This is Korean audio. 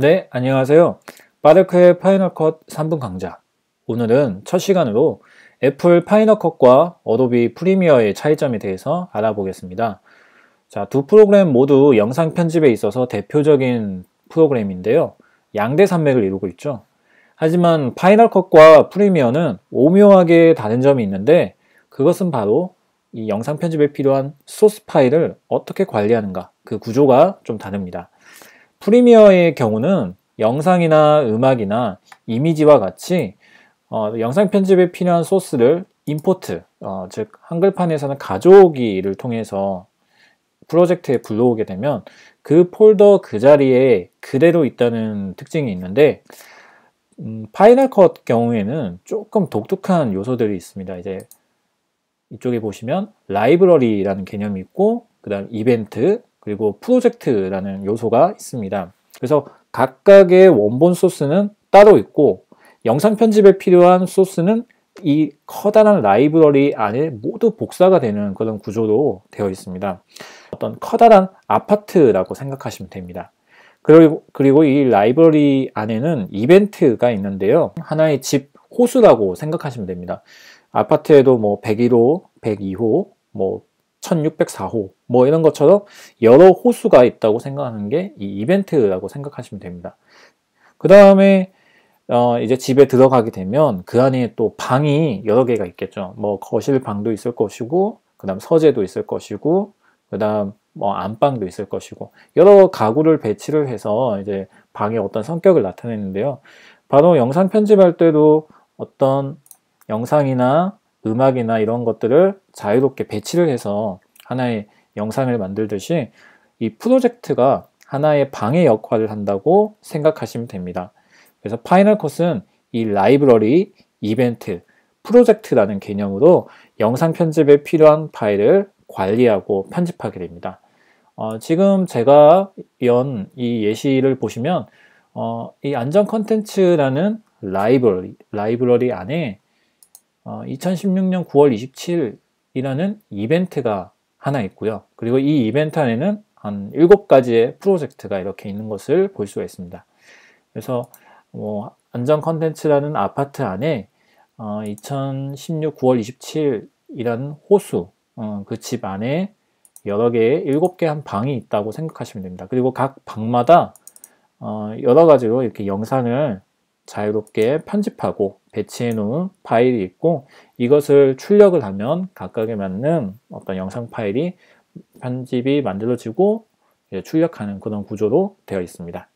네, 안녕하세요. 바르크의 파이널 컷 3분 강좌. 오늘은 첫 시간으로 애플 파이널 컷과 어도비 프리미어의 차이점에 대해서 알아보겠습니다. 자, 두 프로그램 모두 영상 편집에 있어서 대표적인 프로그램인데요. 양대 산맥을 이루고 있죠. 하지만 파이널 컷과 프리미어는 오묘하게 다른 점이 있는데 그것은 바로 이 영상 편집에 필요한 소스 파일을 어떻게 관리하는가 그 구조가 좀 다릅니다. 프리미어의 경우는 영상이나 음악이나 이미지와 같이 어, 영상 편집에 필요한 소스를 임포트, 어, 즉 한글판에서는 가져오기를 통해서 프로젝트에 불러오게 되면 그 폴더 그 자리에 그대로 있다는 특징이 있는데 음, 파이널 컷 경우에는 조금 독특한 요소들이 있습니다. 이제 이쪽에 보시면 라이브러리라는 개념이 있고 그 다음 이벤트, 그리고 프로젝트라는 요소가 있습니다. 그래서 각각의 원본 소스는 따로 있고 영상 편집에 필요한 소스는 이 커다란 라이브러리 안에 모두 복사가 되는 그런 구조로 되어 있습니다. 어떤 커다란 아파트라고 생각하시면 됩니다. 그리고, 그리고 이 라이브러리 안에는 이벤트가 있는데요. 하나의 집 호수라고 생각하시면 됩니다. 아파트에도 뭐 101호, 102호, 뭐 1604호 뭐 이런 것처럼 여러 호수가 있다고 생각하는 게 이 이벤트라고 생각하시면 됩니다. 그 다음에 어, 이제 집에 들어가게 되면 그 안에 또 방이 여러 개가 있겠죠. 뭐 거실 방도 있을 것이고, 그 다음 서재도 있을 것이고, 그 다음 뭐 안방도 있을 것이고, 여러 가구를 배치를 해서 이제 방의 어떤 성격을 나타내는데요. 바로 영상 편집할 때도 어떤 영상이나 음악이나 이런 것들을 자유롭게 배치를 해서 하나의 영상을 만들듯이 이 프로젝트가 하나의 방의 역할을 한다고 생각하시면 됩니다. 그래서 파이널 컷은 이 라이브러리, 이벤트, 프로젝트라는 개념으로 영상 편집에 필요한 파일을 관리하고 편집하게 됩니다. 어, 지금 제가 연 이 예시를 보시면 어, 이 안전 컨텐츠라는 라이브러리, 라이브러리 안에 어, 2016년 9월 27일이라는 이벤트가 하나 있고요. 그리고 이 이벤트 안에는 한 7가지의 프로젝트가 이렇게 있는 것을 볼 수가 있습니다. 그래서 뭐 안전 컨텐츠라는 아파트 안에 어, 2016 9월 27일이라는 호수 어, 그집 안에 여러 개의 7개 한 방이 있다고 생각하시면 됩니다. 그리고 각 방마다 어, 여러 가지로 이렇게 영상을 자유롭게 편집하고 배치해 놓은 파일이 있고 이것을 출력을 하면 각각에 맞는 어떤 영상 파일이 편집이 만들어지고 출력하는 그런 구조로 되어 있습니다.